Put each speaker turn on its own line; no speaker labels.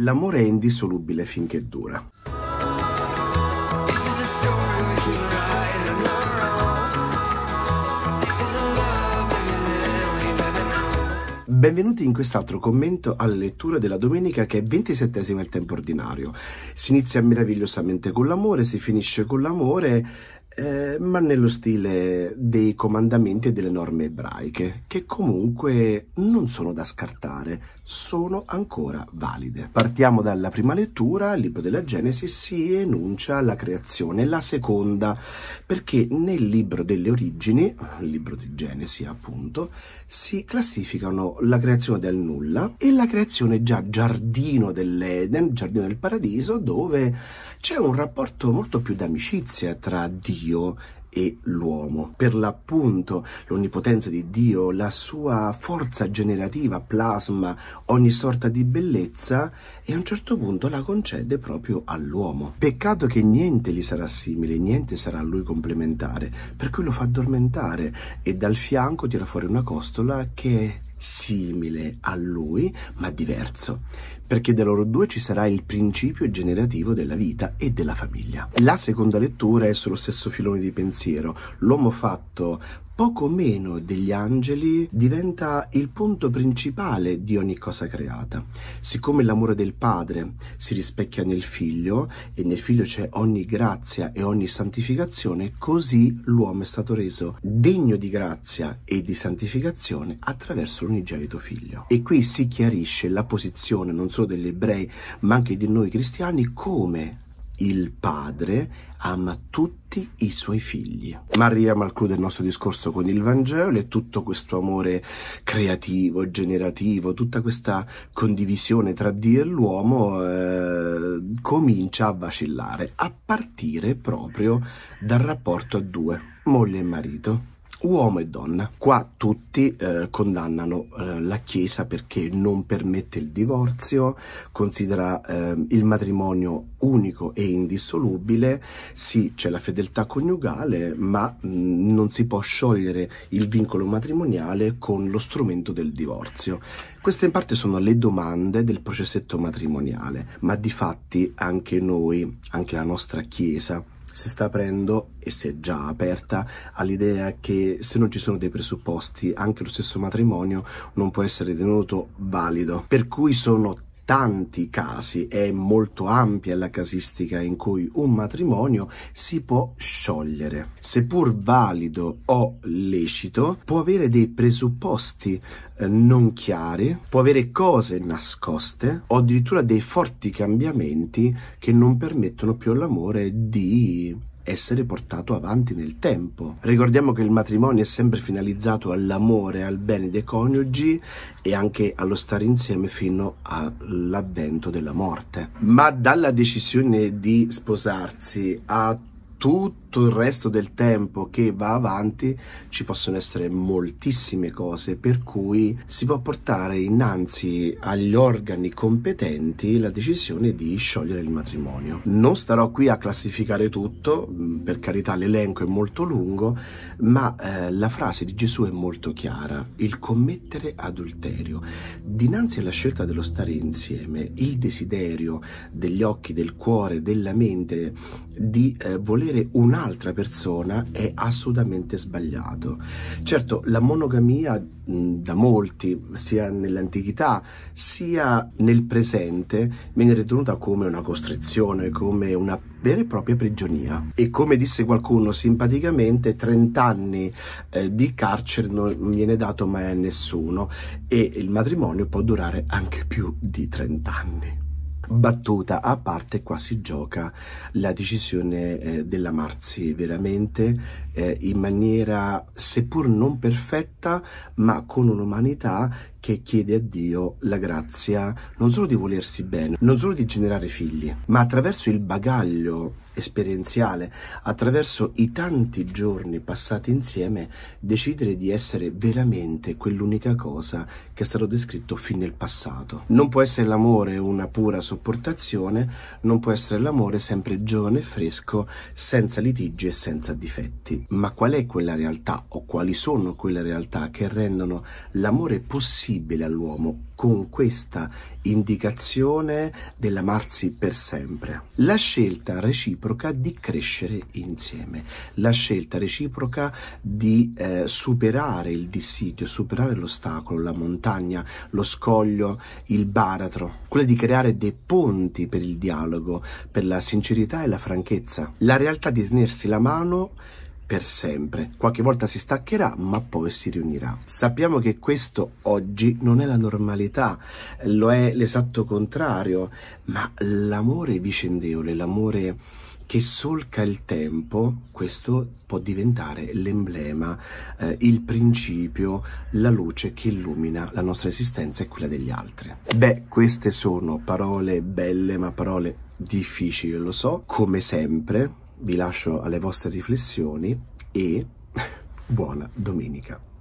L'amore è indissolubile finché dura. Benvenuti in quest'altro commento alla lettura della domenica che è ventisettesima il tempo ordinario. Si inizia meravigliosamente con l'amore, si finisce con l'amore eh, ma nello stile dei comandamenti e delle norme ebraiche, che comunque non sono da scartare, sono ancora valide. Partiamo dalla prima lettura, il libro della Genesi si enuncia la creazione, la seconda, perché nel libro delle origini, il libro di Genesi appunto, si classificano la creazione del nulla e la creazione già giardino dell'Eden, giardino del paradiso, dove c'è un rapporto molto più d'amicizia tra Dio e l'uomo. Per l'appunto, l'onnipotenza di Dio, la sua forza generativa plasma ogni sorta di bellezza e a un certo punto la concede proprio all'uomo. Peccato che niente gli sarà simile, niente sarà a lui complementare, per cui lo fa addormentare e dal fianco tira fuori una costola che simile a lui ma diverso, perché da loro due ci sarà il principio generativo della vita e della famiglia. La seconda lettura è sullo stesso filone di pensiero, l'uomo fatto poco meno degli angeli, diventa il punto principale di ogni cosa creata. Siccome l'amore del Padre si rispecchia nel Figlio e nel Figlio c'è ogni grazia e ogni santificazione, così l'uomo è stato reso degno di grazia e di santificazione attraverso l'unigenito Figlio. E qui si chiarisce la posizione non solo degli ebrei ma anche di noi cristiani come il padre ama tutti i suoi figli. Maria malclude il nostro discorso con il Vangelo e tutto questo amore creativo, generativo, tutta questa condivisione tra Dio e l'uomo eh, comincia a vacillare, a partire proprio dal rapporto a due, moglie e marito uomo e donna. Qua tutti eh, condannano eh, la Chiesa perché non permette il divorzio, considera eh, il matrimonio unico e indissolubile, sì c'è la fedeltà coniugale, ma mh, mm, non si può sciogliere il vincolo matrimoniale con lo strumento del divorzio. Queste in parte sono le domande del processetto matrimoniale, ma di fatti anche noi, anche la nostra Chiesa, si sta aprendo, e si è già aperta, all'idea che se non ci sono dei presupposti anche lo stesso matrimonio non può essere ritenuto valido. Per cui sono tanti casi, è molto ampia la casistica in cui un matrimonio si può sciogliere. Seppur valido o lecito, può avere dei presupposti eh, non chiari, può avere cose nascoste o addirittura dei forti cambiamenti che non permettono più all'amore di essere portato avanti nel tempo. Ricordiamo che il matrimonio è sempre finalizzato all'amore, al bene dei coniugi e anche allo stare insieme fino all'avvento della morte. Ma dalla decisione di sposarsi a tutto tutto il resto del tempo che va avanti ci possono essere moltissime cose per cui si può portare innanzi agli organi competenti la decisione di sciogliere il matrimonio. Non starò qui a classificare tutto, mm, per carità l'elenco è molto lungo, ma eh, la frase di Gesù è molto chiara, il commettere adulterio. Dinanzi alla scelta dello stare insieme, il desiderio degli occhi, del cuore, della mente di eh, volere un altro un'altra persona è assolutamente sbagliato. Certo, la monogamia da molti, sia nell'antichità sia nel presente, viene ritenuta come una costrizione, come una vera e propria prigionia. E come disse qualcuno simpaticamente, 30 anni eh, di carcere non viene dato mai a nessuno e il matrimonio può durare anche più di 30 anni battuta a parte qua si gioca la decisione eh, della Marzi veramente eh, in maniera seppur non perfetta, ma con un'umanità che chiede a Dio la grazia non solo di volersi bene, non solo di generare figli, ma attraverso il bagaglio esperienziale, attraverso i tanti giorni passati insieme, decidere di essere veramente quell'unica cosa che è stato descritto fin nel passato. Non può essere l'amore una pura sopportazione, non può essere l'amore sempre giovane e fresco, senza litigi e senza difetti. Ma qual è quella realtà o quali sono quelle realtà che rendono l'amore possibile all'uomo con questa indicazione dell'amarsi per sempre? La scelta reciproca di crescere insieme, la scelta reciproca di eh, superare il dissidio, superare l'ostacolo, la montagna, lo scoglio, il baratro, quella di creare dei ponti per il dialogo, per la sincerità e la franchezza, la realtà di tenersi la mano per sempre. Qualche volta si staccherà, ma poi si riunirà. Sappiamo che questo oggi non è la normalità, lo è l'esatto contrario, ma l'amore vicendevole, l'amore che solca il tempo, questo può diventare l'emblema, eh, il principio, la luce che illumina la nostra esistenza e quella degli altri. Beh, queste sono parole belle, ma parole difficili, lo so, come sempre vi lascio alle vostre riflessioni e buona domenica.